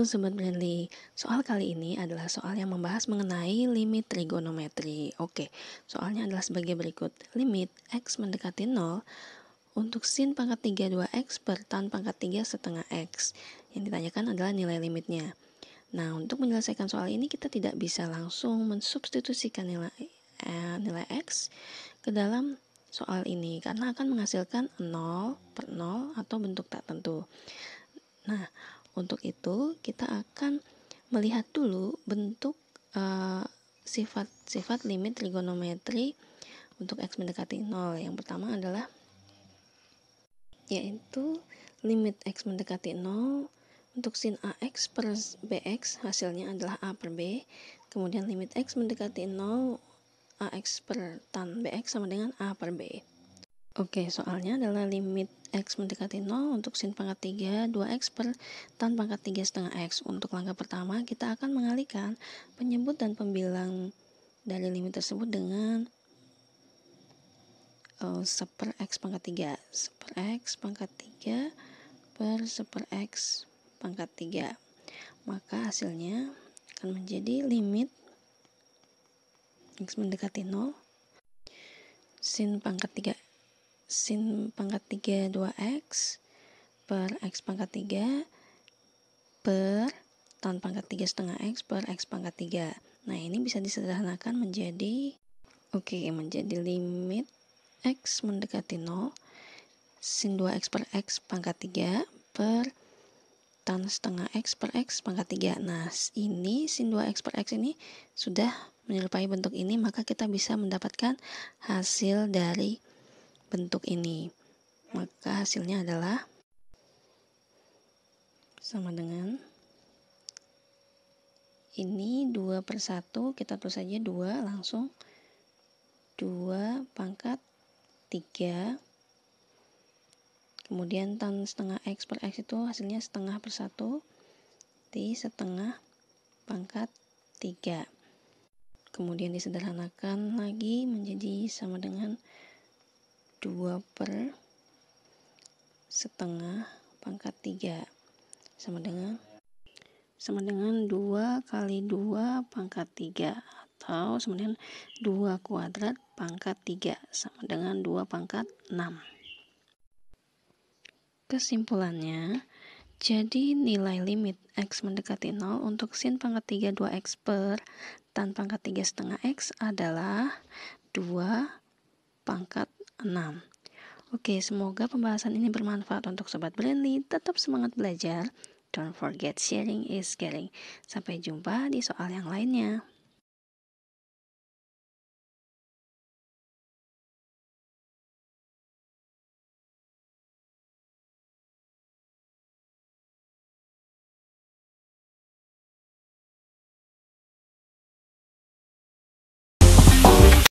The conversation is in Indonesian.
Halo Sobat Friendly, soal kali ini adalah soal yang membahas mengenai limit trigonometri. Oke, soalnya adalah sebagai berikut. Limit X mendekati 0 untuk sin pangkat 3 2X per tan pangkat 3 setengah X. Yang ditanyakan adalah nilai limitnya. Nah, untuk menyelesaikan soal ini kita tidak bisa langsung mensubstitusikan nilai, eh, nilai X ke dalam soal ini karena akan menghasilkan 0 per 0 atau bentuk tak tentu. Nah, untuk itu, kita akan melihat dulu bentuk eh, sifat-sifat uh, limit trigonometri untuk x mendekati 0. Yang pertama adalah yaitu limit x mendekati 0 untuk sin AX per BX hasilnya adalah A per B. Kemudian limit X mendekati 0 AX per tan BX sama dengan A per B. Oke, soalnya adalah limit X mendekati 0 untuk sin pangkat 3, 2X per tan pangkat 3 setengah X. Untuk langkah pertama, kita akan mengalihkan penyebut dan pembilang dari limit tersebut dengan uh, eh, 1 per X pangkat 3. 1 per X pangkat 3 per 1 per X pangkat 3. Maka hasilnya akan menjadi limit X mendekati 0 sin pangkat 3 sin pangkat 3 2x per x pangkat 3 per tan pangkat 3 setengah x per x pangkat 3 nah ini bisa disederhanakan menjadi oke okay, menjadi limit x mendekati 0 sin 2x per x pangkat 3 per tan setengah x per x pangkat 3 nah ini sin 2x per x ini sudah menyerupai bentuk ini maka kita bisa mendapatkan hasil dari bentuk ini. Maka hasilnya adalah sama dengan ini 2 per 1 kita tulis saja 2 langsung 2 pangkat 3 kemudian tan setengah X per X itu hasilnya setengah per 1 di setengah pangkat 3 kemudian disederhanakan lagi menjadi sama dengan 2 per setengah pangkat 3 sama dengan sama dengan 2 kali 2 pangkat 3 atau sama dengan 2 kuadrat pangkat 3 sama dengan 2 pangkat 6 kesimpulannya jadi nilai limit x mendekati 0 untuk sin pangkat 3 2x per tan pangkat 3 setengah x adalah 2 pangkat 6. Oke, semoga pembahasan ini bermanfaat untuk Sobat Brandly. Tetap semangat belajar. Don't forget sharing is caring. Sampai jumpa di soal yang lainnya.